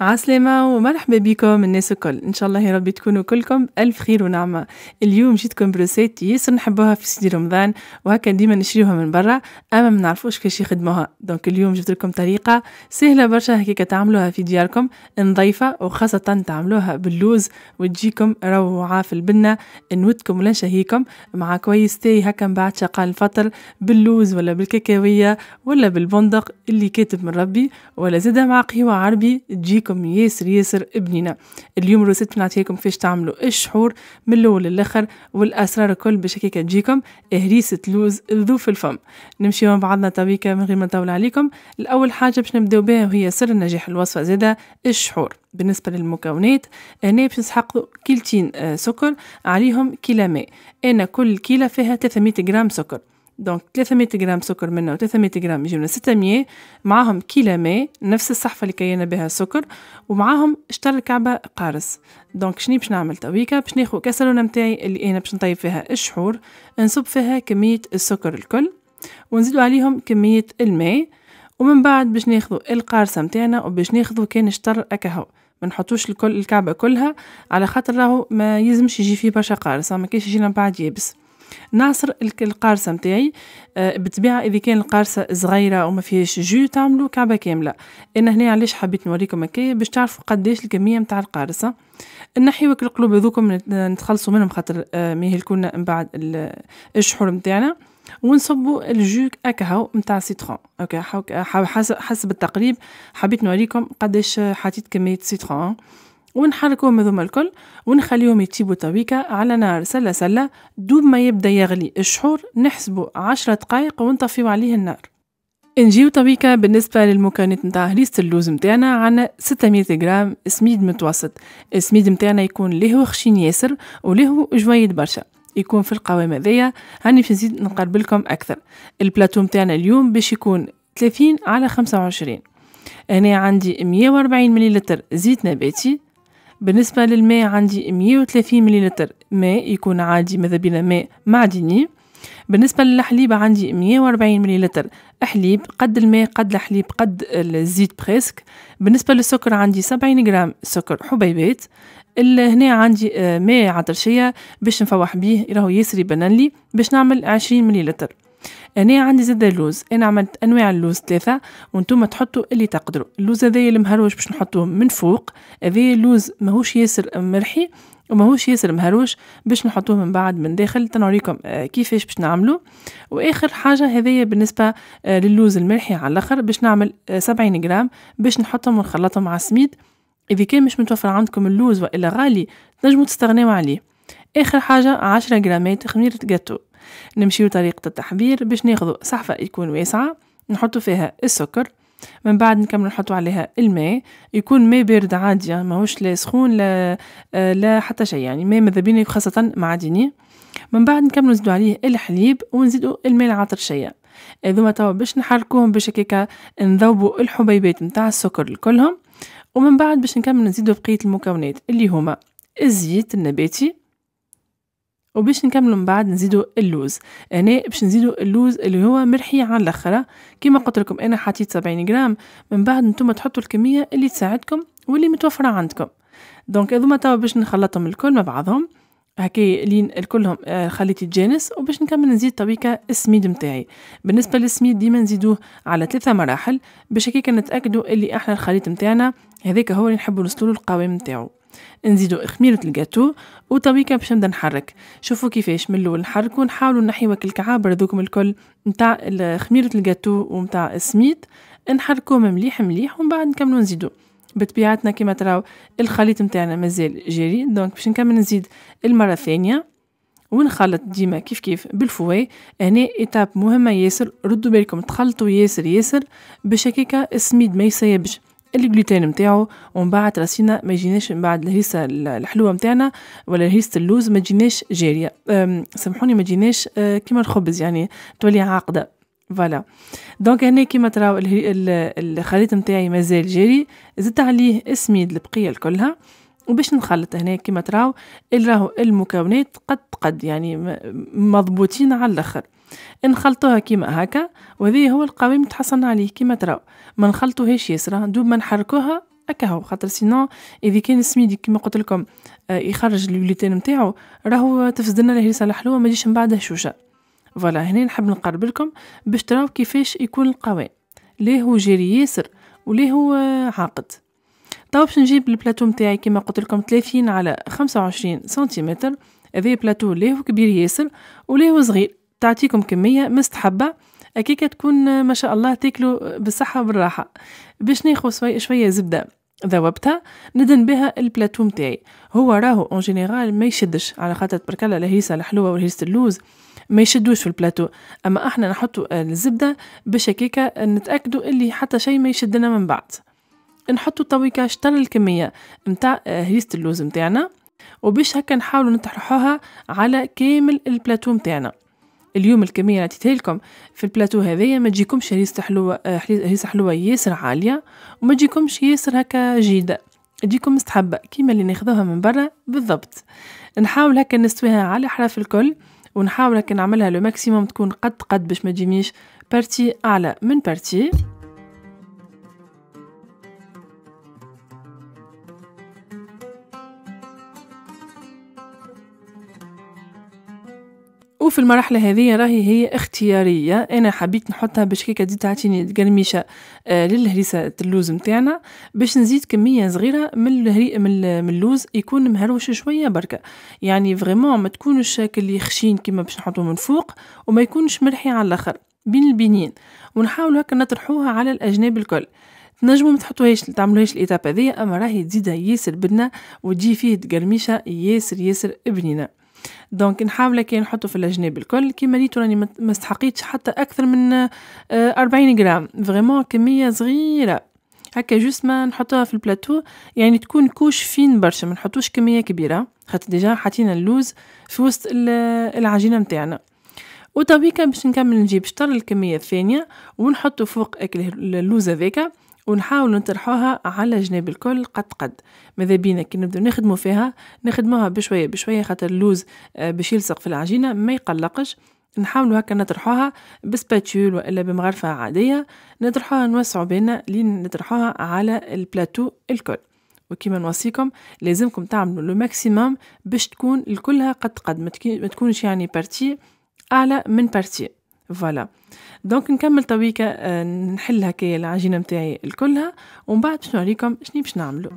عسلامة ومرحبا بكم الناس الكل ان شاء الله يا ربي تكونوا كلكم الف خير ونعمه اليوم جيتكم بروسات ياسر نحبوها في سيدي رمضان وهكا ديما نشريوها من برا اما ما نعرفوش كيفاش يخدموها دونك اليوم جبت لكم طريقه سهله برشا هكاك تعملوها في دياركم نظيفه وخاصه تعملوها باللوز وتجيكم روعه في البنه نودكم ولا نشهيكم مع كويس تاي هكا من بعد شقال الفطر باللوز ولا بالكاكاويه ولا بالبندق اللي كاتب من ربي ولا زاده مع قهوه عربي تجي بيكم ياسر ياسر بنينة اليوم روسيت بنعطيها لكم كيفاش تعملوا الشحور من الاول للاخر والاسرار الكل باش هكاك تجيكم هريسة لوز ذو في الفم نمشيو مع بعضنا طبيكه من غير ما نطول عليكم الاول حاجه باش نبداو بها وهي سر نجاح الوصفه زاده الشحور بالنسبه للمكونات انا باش نسحق كيلتين آه، سكر عليهم كيلا ماء انا كل كيله فيها 300 غرام سكر دونك 300 غرام سكر منا و300 غرام يجيونا 600 معاهم كيلا ماء نفس الصحفة اللي كينا بها السكر ومعاهم شطر كعبة قارص دونك شني باش نعمل تويكا باش ناخذ كاسرونة متاعي اللي انا باش نطيب فيها الشحور نصب فيها كمية السكر الكل ونزيدو عليهم كمية الماء ومن بعد باش ناخدو القارصة متاعنا وباش ناخدو كان شطر اكهو ما نحطوش الكل الكعبة كلها على خاطر راهو ما يلزمش يجي فيه برشا قارصة ما كيش يجينا بعد يابس نعصر القارصه نتاعي آه، بالطبيعه اذا كان القارصه صغيره وما فيهاش جو تعملوا كعبه كامله انا هنا علاش حبيت نوريكم هكايا باش تعرفوا قداش الكميه نتاع القارصه نحيو القلوب هذوكم نتخلصوا منهم خاطر آه، ميهلكونا من بعد الشحور نتاعنا ونصبوا الجو اكهو نتاع سيترون اوكي حسب التقريب حبيت نوريكم قداش حطيت كميه سيترون ونحركوهم هذوما الكل ونخليهم يطيبو تويكا على نار سلة سلة دوب ما يبدا يغلي الشحور نحسبوا عشرة دقايق ونطفيو عليه النار نجيو تويكا بالنسبة للمكونات نتاع هريسة اللوز نتاعنا عنا 600 غرام سميد متوسط السميد نتاعنا يكون لهو خشين ياسر ولهو جويد برشا يكون في القوام هذايا هاني في نزيد نقرب لكم اكثر البلاتو نتاعنا اليوم باش يكون 30 على 25 هنا عندي 140 مليلتر زيت نباتي بالنسبة للماء عندي 130 مليلتر ماء يكون عادي ماذا بينا ماء معدني بالنسبة للحليب عندي 140 مليلتر حليب قد الماء قد الحليب قد الزيت بريسك بالنسبة للسكر عندي 70 جرام سكر حبيبات هنا عندي آه، ماء عطرشية باش نفوح بيه راهو يسري يبنلي باش نعمل 20 مليلتر انا عندي زاد اللوز انا عملت انواع اللوز ثلاثه وانتم تحطوا اللي تقدروا اللوز هذايا المهروش باش نحطوه من فوق هذايا اللوز ماهوش ياسر مرحي وماهوش ياسر مهروش باش نحطوه من بعد من داخل تنوريكم آه، كيفاش باش نعملو واخر حاجه هذايا بالنسبه آه، للوز المرحي على الاخر باش نعمل 70 آه، جرام باش نحطهم ونخلطهم مع السميد اذا كان مش متوفر عندكم اللوز والا غالي تنجموا تستغناو عليه اخر حاجه 10 جرامات خميره جاتو نمشيو طريقة التحضير باش ناخذو صحفة يكون واسعة نحطو فيها السكر من بعد نكمل نحطو عليها الماء يكون ماء بارد عادي يعني ماهوش لا سخون لا آه، لا حتى شيء يعني ماء ماذا بينا خاصة معدني من بعد نكملو نزيدو عليه الحليب ونزيدو الماء العطر شيء هذوما توا باش نحركوهم باش هكاكا نذوبوا الحبيبات نتاع السكر كلهم ومن بعد باش نكمل نزيدو بقيه المكونات اللي هما الزيت النباتي وباش نكملوا من بعد نزيدوا اللوز انا باش نزيدوا اللوز اللي هو مرحي على الاخره كيما قلت لكم انا حطيت 70 غرام من بعد نتوما تحطوا الكميه اللي تساعدكم واللي متوفره عندكم دونك هذوما توا باش نخلطهم الكل مع بعضهم هكايا لين الكلهم آه، خليت يتجانس وباش نكمل نزيد طبيكه السميد نتاعي بالنسبه للسميد ديما نزيدوه على ثلاثة مراحل باش هكاك نتاكدوا اللي احنا الخليط نتاعنا هذاك هو اللي نحبوا نوصلوا القوام نتاعو نزيدو خميرة الجاتو وطبيكا باش نبدا نحرك شوفوا كيفاش من الاول نحركو نحاولو نحيو الكعابر هذوكم الكل نتاع خميرة الجاتو ومتاع السميد نحركوهم مليح مليح ومن بعد نكملو نزيدو بطبيعتنا كما تراو الخليط نتاعنا مازال جاري دونك باش نكمل نزيد المره الثانيه ونخلط ديما كيف كيف بالفواي هنا ايتاب مهمه ياسر ردوا بالكم تخلطوا ياسر ياسر باش هكاكا السميد ما يسيبش الجلوتين نتاعو ومن بعد راسينا ما يجيناش من بعد الهيصه الحلوه نتاعنا ولا هريسه اللوز ما تجيناش جاريه سامحوني ما تجيناش أه، كيما الخبز يعني تولي عاقده فوالا دونك هنا كيما تراو الخليط نتاعي مازال جاري زدت عليه السميد البقيه الكلها وباش نخلط هنا كيما تراو اللي راهو المكونات قد قد يعني مضبوطين على الاخر نخلطوها كيما هكا وهذه هو القوام تحصلنا عليه كيما تراو ما نخلطوهاش يسرى دوب ما نحركوها هكا هو خاطر سينو اذا كان السميد كيما قلت لكم آه يخرج الوليتين نتاعو راهو تفسد لنا الهريسه الحلوه ما تجيش من بعدها شوشه فوالا هنا نحب نقرب لكم باش تراو كيفاش يكون القوام ليه هو جيري ياسر وليه هو عاقد تو طيب، باش نجيب البلاتو نتاعي كيما قلت لكم 30 على 25 سنتيمتر هذا بلاتو ليه كبير ياسر وليه صغير تعطيكم كمية مستحبة أكيكا تكون ما شاء الله تاكلوا بالصحة والراحة باش ناخذ شوية, شوية زبدة ذوبتها ندن بها البلاتو متاعي هو راهو اون جينيرال ما يشدش على خاطر تبارك الله الحلوه والهريسه اللوز ما يشدوش في البلاتو اما احنا نحطو الزبده باش هكاكا نتاكدوا اللي حتى شيء ما يشدنا من بعد نحطوا تويكا شطر الكميه متاع هريسه اللوز متاعنا وباش هكا نحاولوا نطرحوها على كامل البلاتو متاعنا اليوم الكميه اللي عطيتها في البلاتو هذايا ما تجيكمش هريسه حلوه هريسه حلوه ياسر عاليه وما تجيكمش ياسر هكا جيده تجيكم مستحبه كيما اللي ناخذوها من برا بالضبط نحاول هكا نستويها على حرف الكل ونحاول هكا نعملها لو ماكسيموم تكون قد قد باش ما تجينيش بارتي اعلى من بارتي وفي المرحله هذه راهي هي اختياريه انا حبيت نحطها باش كيكه تزيد تعطيني قرميشه آه للهريسه اللوز نتاعنا باش نزيد كميه صغيره من الهري من, اللوز يكون مهروش شويه بركه يعني فريمون ما تكونش اللي خشين كما باش نحطوه من فوق وما يكونش ملحي على الاخر بين البنين ونحاول هكا نطرحوها على الاجناب الكل تنجموا ما تحطوهاش تعملوهاش الإتابة هذيا اما راهي تزيدها ياسر بنه وتجي فيه تقرميشه ياسر ياسر بنينه دونك نحاول كي نحطه في الجناب الكل كيما ريتو راني ما استحقيتش حتى اكثر من 40 آه، غرام فريمون كميه صغيره هكا جوست ما نحطوها في البلاتو يعني تكون كوش فين برشا ما نحطوش كميه كبيره خاطر ديجا حطينا اللوز في وسط العجينه نتاعنا وطبيكا باش نكمل نجيب شطر الكميه الثانيه ونحطو فوق اللوز هذاكا ونحاول نطرحوها على جناب الكل قد قد ماذا بينا كي نبدو نخدمو فيها نخدموها بشويه بشويه خاطر اللوز آه، باش يلصق في العجينه ما يقلقش نحاولوا هكا نطرحوها بسباتول والا بمغرفه عاديه نطرحوها نوسعوا بينا لين نطرحوها على البلاتو الكل وكما نوصيكم لازمكم تعملوا لو ماكسيموم باش تكون الكلها قد قد ما تكونش يعني بارتي اعلى من بارتي فوالا دونك نكمل تويكا آه، نحل هكايا العجينه متاعي الكلها ومن بعد باش نوريكم شني باش نعملو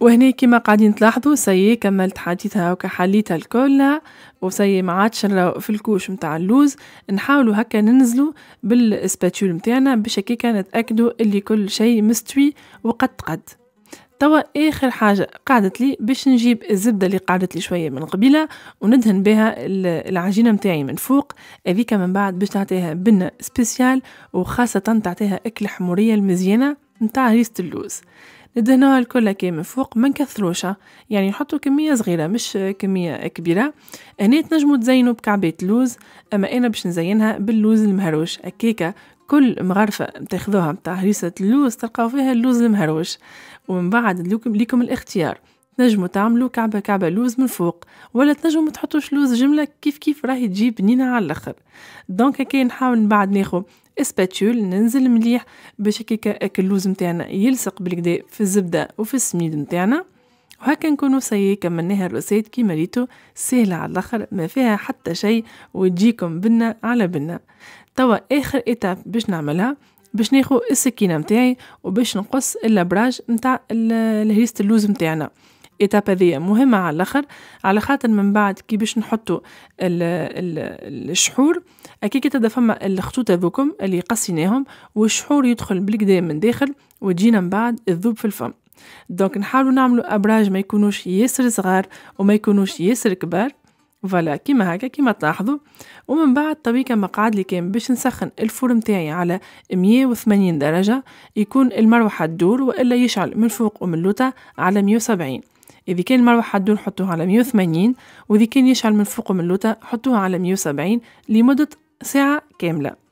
وهنا كما قاعدين تلاحظوا سي كملت حاجتها هكا حليتها الكل وسي ما عادش في الكوش متاع اللوز نحاولوا هكا ننزلوا بالسباتول متاعنا باش هكاكا نتاكدوا اللي كل شيء مستوي وقد قد توا اخر حاجه قعدت لي باش نجيب الزبده اللي قعدت لي شويه من قبيله وندهن بها العجينه متاعي من فوق هذيك من بعد باش تعطيها بنه سبيسيال وخاصه تعطيها اكل حموريه المزيانه متاع ريس اللوز ندهنوها الكل كي من فوق ما نكثروش يعني نحطوا كميه صغيره مش كميه كبيره هنا تنجموا تزينوا بكعبات لوز اما انا باش نزينها باللوز المهروش هكاكا كل مغرفة تاخذوها متاع هريسة اللوز تلقاو فيها اللوز المهروش ومن بعد لكم, لكم الاختيار تنجموا تعملوا كعبة كعبة لوز من فوق ولا تنجموا تحطوش لوز جملة كيف كيف راهي تجي بنينة على الاخر دونك كي نحاول من بعد ناخو اسباتيول ننزل مليح باش هكاك اللوز متاعنا يلصق بالكدا في الزبدة وفي السميد متاعنا وهكا نكونو سي كملناها الرسات كيما ريتو سهلة على الاخر ما فيها حتى شيء وتجيكم بنا على بنا توا اخر اتاب باش نعملها باش ناخو السكينة متاعي وباش نقص الابراج متاع الهريسة اللوز متاعنا إتاب هذه مهمة على الآخر على خاطر من بعد كي باش نحطو الـ الشحور أكيد كي فما الخطوط هذوكم اللي قصيناهم والشحور يدخل بالكدا من داخل وتجينا من بعد الذوب في الفم دونك نحاولوا نعملوا ابراج ما يكونوش ياسر صغار وما يكونوش ياسر كبار فوالا كيما هكا كيما تلاحظوا ومن بعد طبي مقعد اللي كان باش نسخن الفور متاعي على 180 درجه يكون المروحه تدور والا يشعل من فوق ومن لوطا على 170 اذا كان المروحه تدور حطوها على 180 واذا كان يشعل من فوق ومن لوطا حطوها على 170 لمده ساعه كامله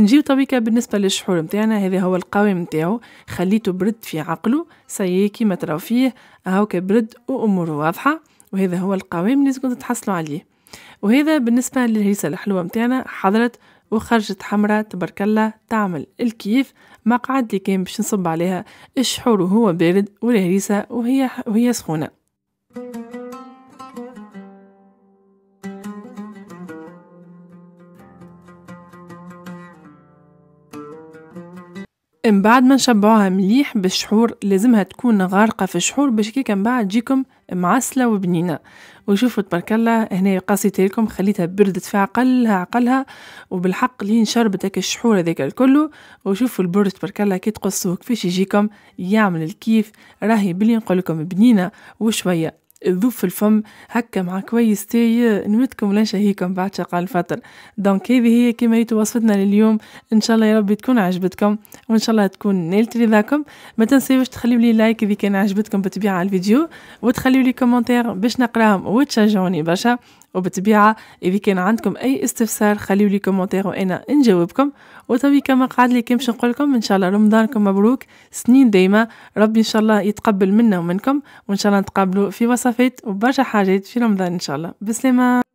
نجيو طبيكا بالنسبه للشحور نتاعنا هذا هو القوام نتاعو خليته برد في عقله سي كيما تراو فيه هاوكا برد وأمور واضحه وهذا هو القوام اللي لازمكم تحصلوا عليه وهذا بالنسبه للهريسه الحلوه نتاعنا حضرت وخرجت حمراء تبارك الله تعمل الكيف مقعد اللي كان باش نصب عليها الشحور وهو بارد والهريسه وهي وهي سخونه من بعد ما نشبعوها مليح بالشحور لازمها تكون غارقة في الشحور باش كيكا من بعد تجيكم معسلة وبنينة وشوفوا تبارك الله هنا قصيتي لكم خليتها بردت في عقلها عقلها وبالحق لين شربت هيك الشحور هذاك الكل وشوفوا البرد تبارك الله كي تقصوه كيفاش يجيكم يعمل الكيف راهي بلي نقول لكم بنينة وشوية ذوف الفم هكا مع كويس تاي نمتكم ولا نشهيكم بعد شقا الفطر دونك هذه هي كما هي وصفتنا لليوم ان شاء الله يا ربي تكون عجبتكم وان شاء الله تكون نالت رضاكم ما تنسيوش تخليو لي لايك اذا كان عجبتكم بالطبيعه الفيديو وتخليو لي كومنتير باش نقراهم وتشجعوني برشا وبتبيعة إذا كان عندكم أي استفسار خليوا لي كومنتير وأنا نجاوبكم وطبي كما قاعد لي كمش نقولكم إن شاء الله رمضانكم مبروك سنين دايما ربي إن شاء الله يتقبل منا ومنكم وإن شاء الله نتقابلوا في وصفات وبرشا حاجات في رمضان إن شاء الله بسلامة